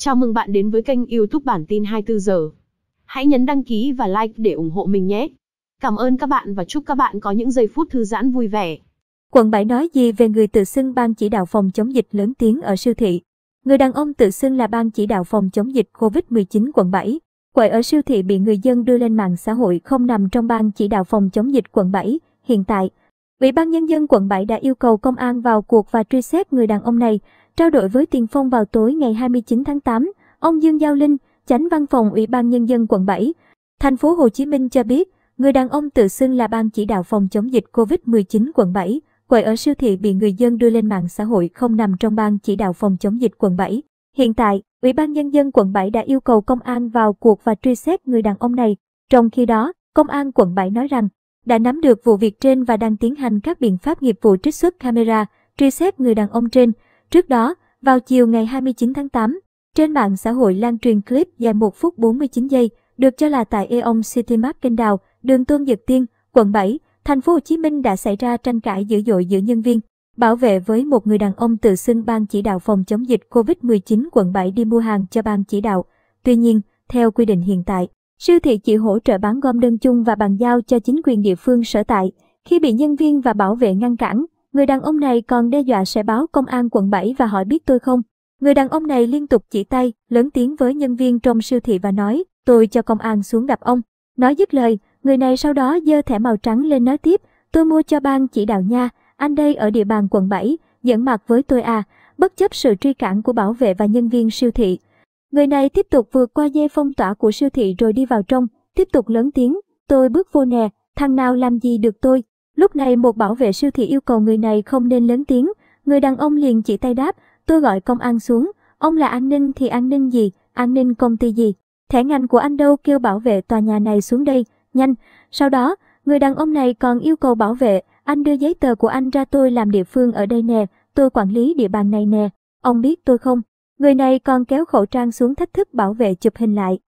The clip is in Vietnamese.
Chào mừng bạn đến với kênh YouTube bản tin 24 giờ. Hãy nhấn đăng ký và like để ủng hộ mình nhé. Cảm ơn các bạn và chúc các bạn có những giây phút thư giãn vui vẻ. Quận 7 nói gì về người tự xưng ban chỉ đạo phòng chống dịch lớn tiếng ở siêu thị? Người đàn ông tự xưng là ban chỉ đạo phòng chống dịch COVID-19 quận 7. Quậy ở siêu thị bị người dân đưa lên mạng xã hội không nằm trong ban chỉ đạo phòng chống dịch quận 7. Hiện tại, Ủy ban Nhân dân quận 7 đã yêu cầu công an vào cuộc và truy xét người đàn ông này. Trao đổi với Tiền Phong vào tối ngày 29 tháng 8, ông Dương Giao Linh, Chánh Văn phòng Ủy ban Nhân dân quận 7, thành phố Hồ Chí Minh cho biết, người đàn ông tự xưng là ban chỉ đạo phòng chống dịch COVID-19 quận 7, quầy ở siêu thị bị người dân đưa lên mạng xã hội không nằm trong ban chỉ đạo phòng chống dịch quận 7. Hiện tại, Ủy ban Nhân dân quận 7 đã yêu cầu công an vào cuộc và truy xét người đàn ông này. Trong khi đó, công an quận 7 nói rằng, đã nắm được vụ việc trên và đang tiến hành các biện pháp nghiệp vụ trích xuất camera, truy xét người đàn ông trên. Trước đó, vào chiều ngày 29 tháng 8, trên mạng xã hội lan truyền clip dài 1 phút 49 giây, được cho là tại Eon City Mart kênh đào, đường Tôn Dực Tiên, quận 7, thành phố Hồ Chí Minh đã xảy ra tranh cãi dữ dội giữa nhân viên bảo vệ với một người đàn ông tự xưng ban chỉ đạo phòng chống dịch COVID-19 quận 7 đi mua hàng cho ban chỉ đạo. Tuy nhiên, theo quy định hiện tại, siêu thị chỉ hỗ trợ bán gom đơn chung và bàn giao cho chính quyền địa phương sở tại. Khi bị nhân viên và bảo vệ ngăn cản, Người đàn ông này còn đe dọa sẽ báo công an quận 7 và hỏi biết tôi không. Người đàn ông này liên tục chỉ tay, lớn tiếng với nhân viên trong siêu thị và nói, tôi cho công an xuống gặp ông. Nói dứt lời, người này sau đó dơ thẻ màu trắng lên nói tiếp, tôi mua cho ban chỉ đạo nha, anh đây ở địa bàn quận 7, dẫn mặt với tôi à, bất chấp sự truy cản của bảo vệ và nhân viên siêu thị. Người này tiếp tục vượt qua dây phong tỏa của siêu thị rồi đi vào trong, tiếp tục lớn tiếng, tôi bước vô nè, thằng nào làm gì được tôi, Lúc này một bảo vệ siêu thị yêu cầu người này không nên lớn tiếng, người đàn ông liền chỉ tay đáp, tôi gọi công an xuống, ông là an ninh thì an ninh gì, an ninh công ty gì, thẻ ngành của anh đâu kêu bảo vệ tòa nhà này xuống đây, nhanh. Sau đó, người đàn ông này còn yêu cầu bảo vệ, anh đưa giấy tờ của anh ra tôi làm địa phương ở đây nè, tôi quản lý địa bàn này nè, ông biết tôi không? Người này còn kéo khẩu trang xuống thách thức bảo vệ chụp hình lại.